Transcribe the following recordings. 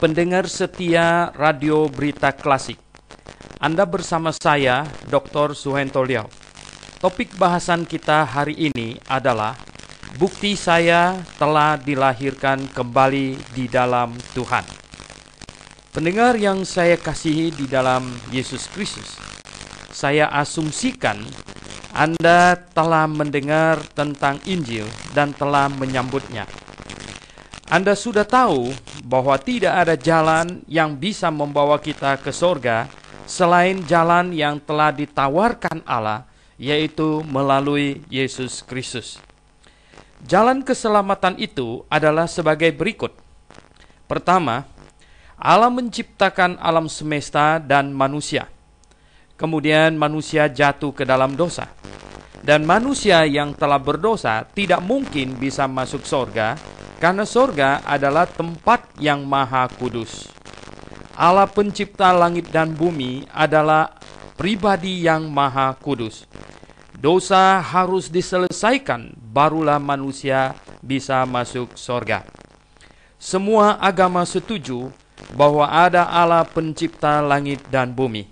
pendengar setia Radio Berita Klasik. Anda bersama saya, Dr. Suhento Liao. Topik bahasan kita hari ini adalah Bukti saya telah dilahirkan kembali di dalam Tuhan. Pendengar yang saya kasihi di dalam Yesus Kristus, saya asumsikan Anda telah mendengar tentang Injil dan telah menyambutnya. Anda sudah tahu bahwa tidak ada jalan yang bisa membawa kita ke sorga selain jalan yang telah ditawarkan Allah, yaitu melalui Yesus Kristus. Jalan keselamatan itu adalah sebagai berikut: pertama, Allah menciptakan alam semesta dan manusia, kemudian manusia jatuh ke dalam dosa dan manusia yang telah berdosa tidak mungkin bisa masuk sorga karena surga adalah tempat yang maha kudus. Allah pencipta langit dan bumi adalah pribadi yang maha kudus. Dosa harus diselesaikan, barulah manusia bisa masuk surga. Semua agama setuju bahwa ada Allah pencipta langit dan bumi.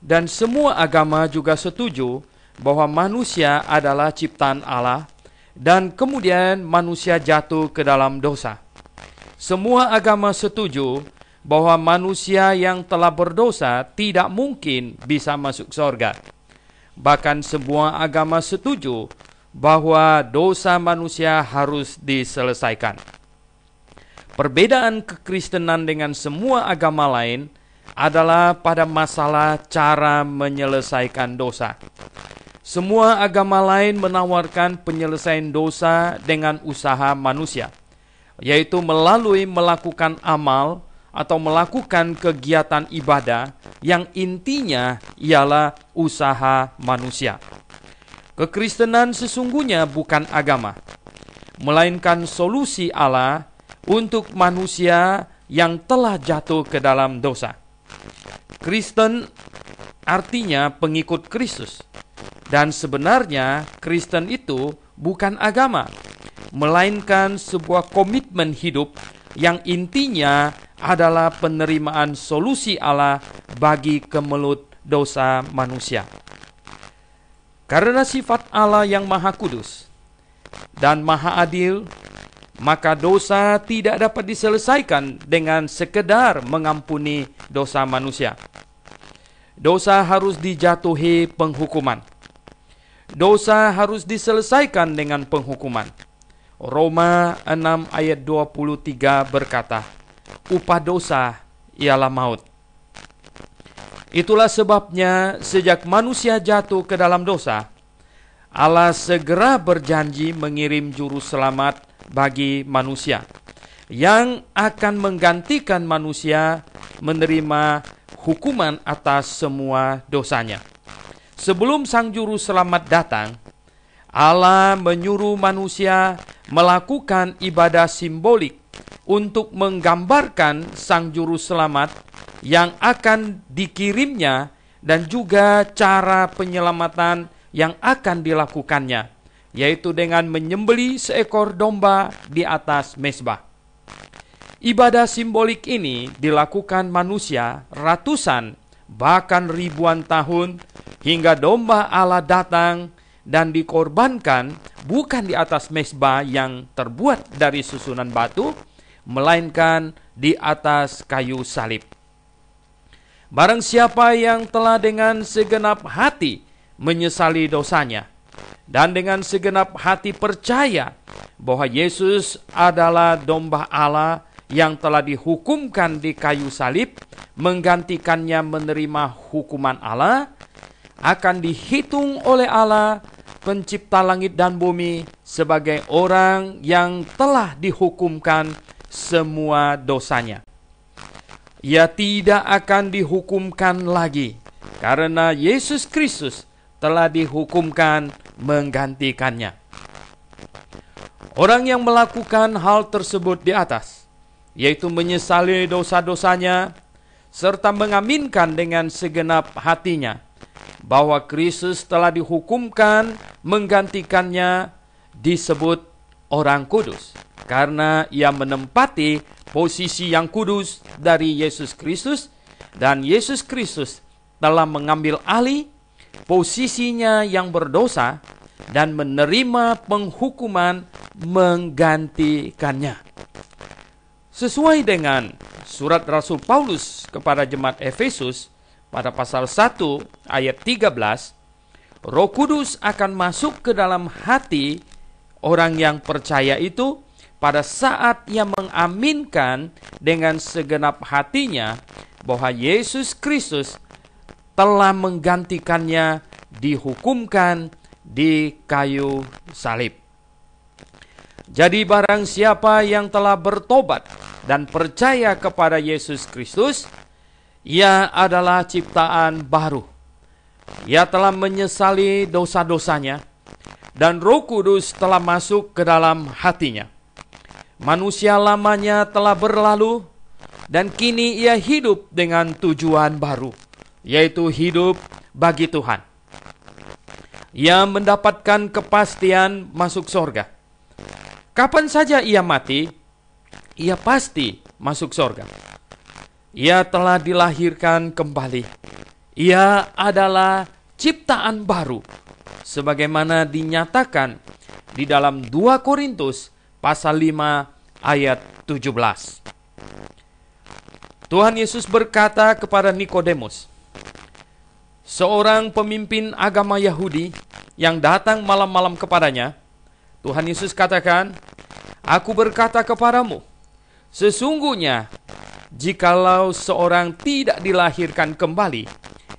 Dan semua agama juga setuju bahwa manusia adalah ciptaan Allah dan kemudian manusia jatuh ke dalam dosa. Semua agama setuju bahwa manusia yang telah berdosa tidak mungkin bisa masuk surga. Bahkan semua agama setuju bahwa dosa manusia harus diselesaikan. Perbedaan kekristenan dengan semua agama lain adalah pada masalah cara menyelesaikan dosa. Semua agama lain menawarkan penyelesaian dosa dengan usaha manusia, yaitu melalui melakukan amal atau melakukan kegiatan ibadah yang intinya ialah usaha manusia. Kekristenan sesungguhnya bukan agama, melainkan solusi Allah untuk manusia yang telah jatuh ke dalam dosa. Kristen artinya pengikut Kristus dan sebenarnya Kristen itu bukan agama, melainkan sebuah komitmen hidup yang intinya adalah penerimaan solusi Allah bagi kemelut dosa manusia. Karena sifat Allah yang Maha Kudus dan Maha Adil, maka dosa tidak dapat diselesaikan dengan sekedar mengampuni dosa manusia. Dosa harus dijatuhi penghukuman. Dosa harus diselesaikan dengan penghukuman. Roma 6 ayat 23 berkata, upah dosa ialah maut. Itulah sebabnya sejak manusia jatuh ke dalam dosa, Allah segera berjanji mengirim juru selamat bagi manusia yang akan menggantikan manusia menerima hukuman atas semua dosanya. Sebelum Sang Juru Selamat datang, Allah menyuruh manusia melakukan ibadah simbolik untuk menggambarkan Sang Juru Selamat yang akan dikirimnya dan juga cara penyelamatan yang akan dilakukannya, yaitu dengan menyembeli seekor domba di atas mesbah. Ibadah simbolik ini dilakukan manusia ratusan, bahkan ribuan tahun, hingga domba Allah datang dan dikorbankan bukan di atas mesbah yang terbuat dari susunan batu, melainkan di atas kayu salib. Barang siapa yang telah dengan segenap hati menyesali dosanya dan dengan segenap hati percaya bahwa Yesus adalah domba Allah yang telah dihukumkan di kayu salib menggantikannya menerima hukuman Allah akan dihitung oleh Allah pencipta langit dan bumi sebagai orang yang telah dihukumkan semua dosanya. Ia tidak akan dihukumkan lagi karena Yesus Kristus telah dihukumkan menggantikannya. Orang yang melakukan hal tersebut di atas yaitu menyesali dosa-dosanya serta mengaminkan dengan segenap hatinya bahwa Kristus telah dihukumkan menggantikannya disebut orang kudus karena ia menempati posisi yang kudus dari Yesus Kristus dan Yesus Kristus telah mengambil alih posisinya yang berdosa dan menerima penghukuman menggantikannya. Sesuai dengan surat Rasul Paulus kepada jemaat Efesus pada pasal 1 ayat 13, Roh Kudus akan masuk ke dalam hati orang yang percaya itu pada saat ia mengaminkan dengan segenap hatinya bahwa Yesus Kristus telah menggantikannya dihukumkan di kayu salib. Jadi barang siapa yang telah bertobat dan percaya kepada Yesus Kristus, ia adalah ciptaan baru. Ia telah menyesali dosa-dosanya dan Roh Kudus telah masuk ke dalam hatinya. Manusia lamanya telah berlalu dan kini ia hidup dengan tujuan baru, yaitu hidup bagi Tuhan. Ia mendapatkan kepastian masuk surga. Kapan saja ia mati, ia pasti masuk sorga. Ia telah dilahirkan kembali. Ia adalah ciptaan baru. Sebagaimana dinyatakan di dalam 2 Korintus pasal 5 ayat 17. Tuhan Yesus berkata kepada Nikodemus, seorang pemimpin agama Yahudi yang datang malam-malam kepadanya, Tuhan Yesus katakan, "Aku berkata kepadamu, Sesungguhnya, jikalau seorang tidak dilahirkan kembali,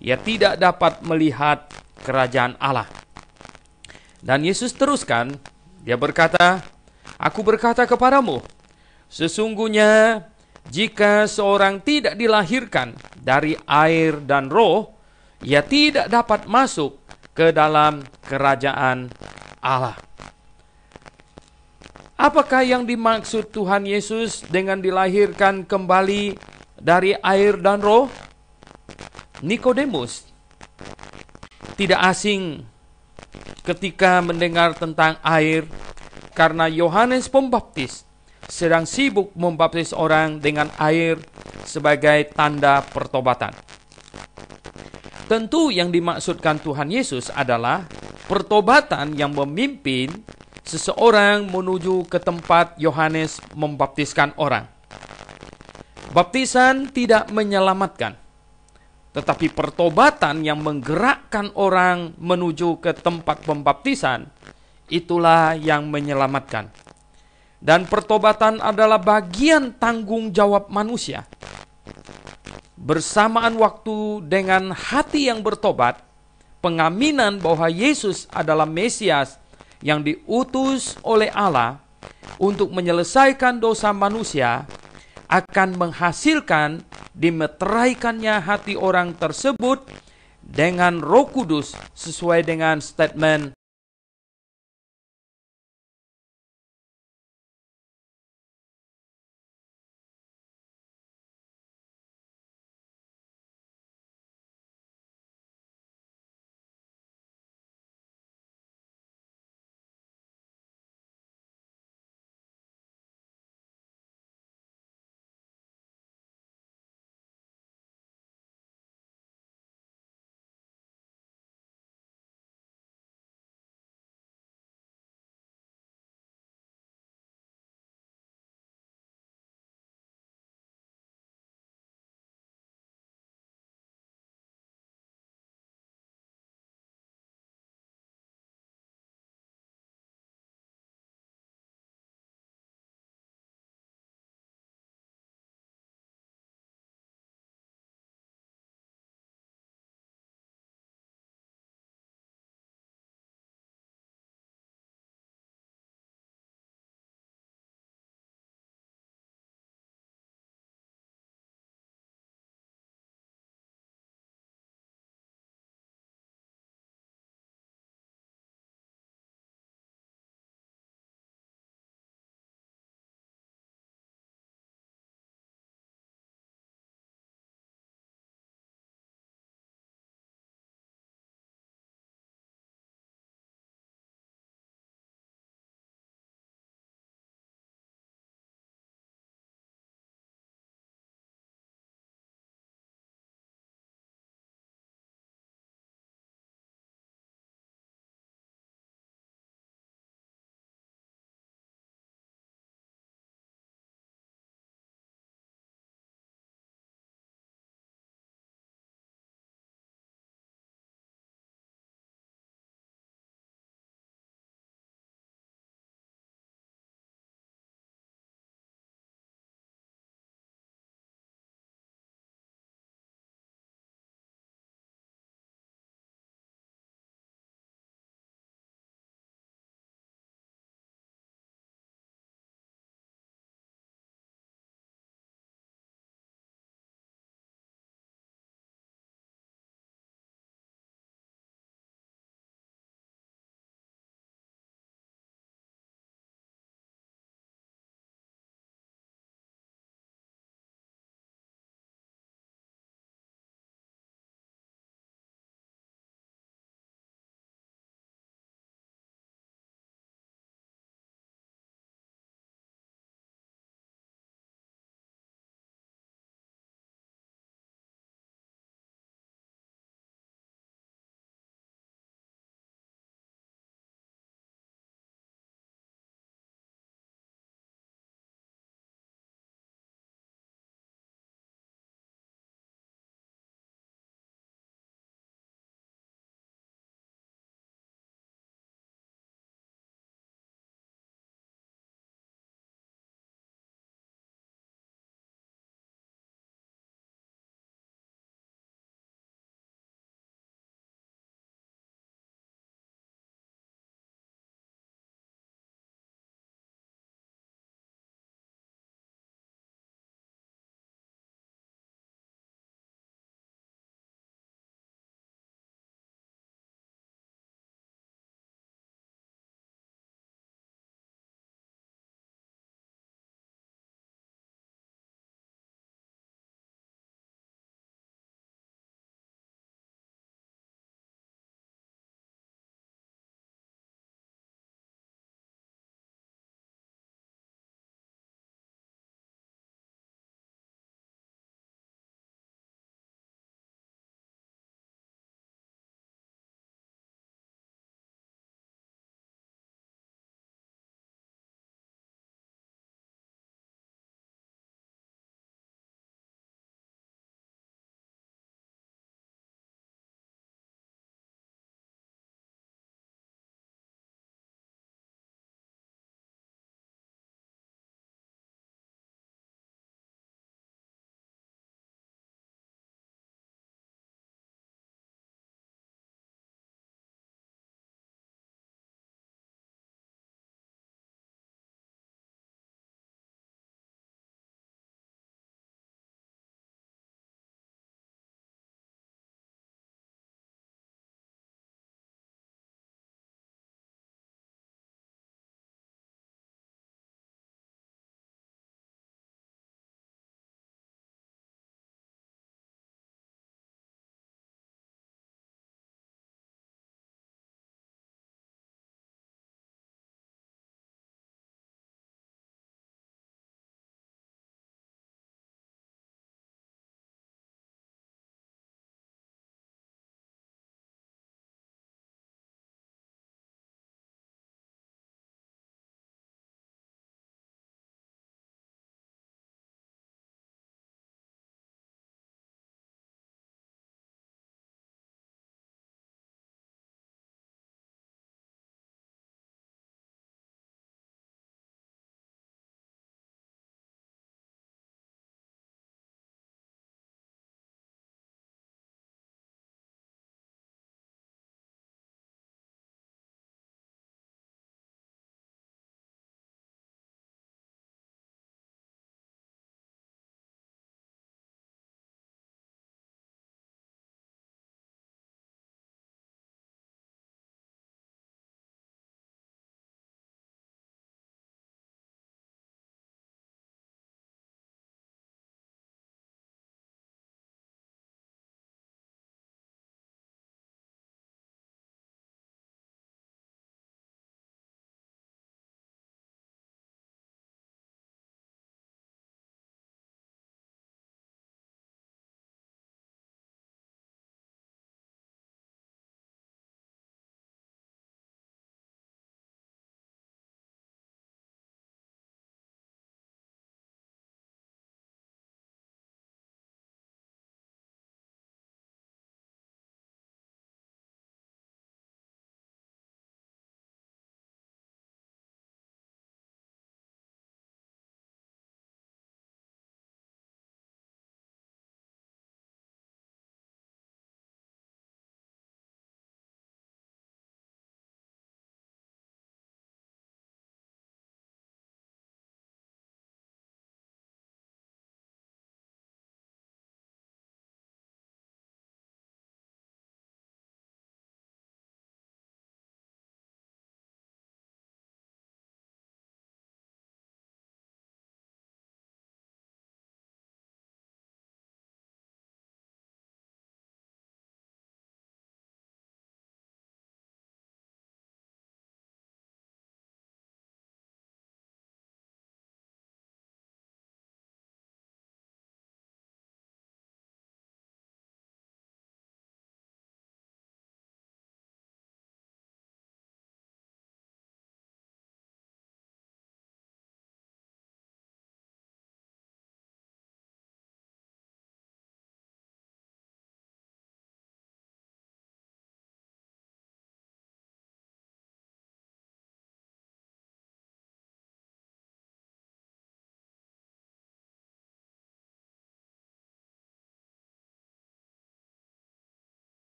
ia tidak dapat melihat kerajaan Allah. Dan Yesus teruskan, dia berkata, Aku berkata kepadamu, sesungguhnya jika seorang tidak dilahirkan dari air dan roh, ia tidak dapat masuk ke dalam kerajaan Allah. Apakah yang dimaksud Tuhan Yesus dengan dilahirkan kembali dari air dan roh? Nikodemus tidak asing ketika mendengar tentang air karena Yohanes Pembaptis sedang sibuk membaptis orang dengan air sebagai tanda pertobatan. Tentu yang dimaksudkan Tuhan Yesus adalah pertobatan yang memimpin seseorang menuju ke tempat Yohanes membaptiskan orang. Baptisan tidak menyelamatkan, tetapi pertobatan yang menggerakkan orang menuju ke tempat pembaptisan itulah yang menyelamatkan. Dan pertobatan adalah bagian tanggung jawab manusia. Bersamaan waktu dengan hati yang bertobat, pengaminan bahwa Yesus adalah Mesias yang diutus oleh Allah untuk menyelesaikan dosa manusia akan menghasilkan dimeteraikannya hati orang tersebut dengan Roh Kudus sesuai dengan statement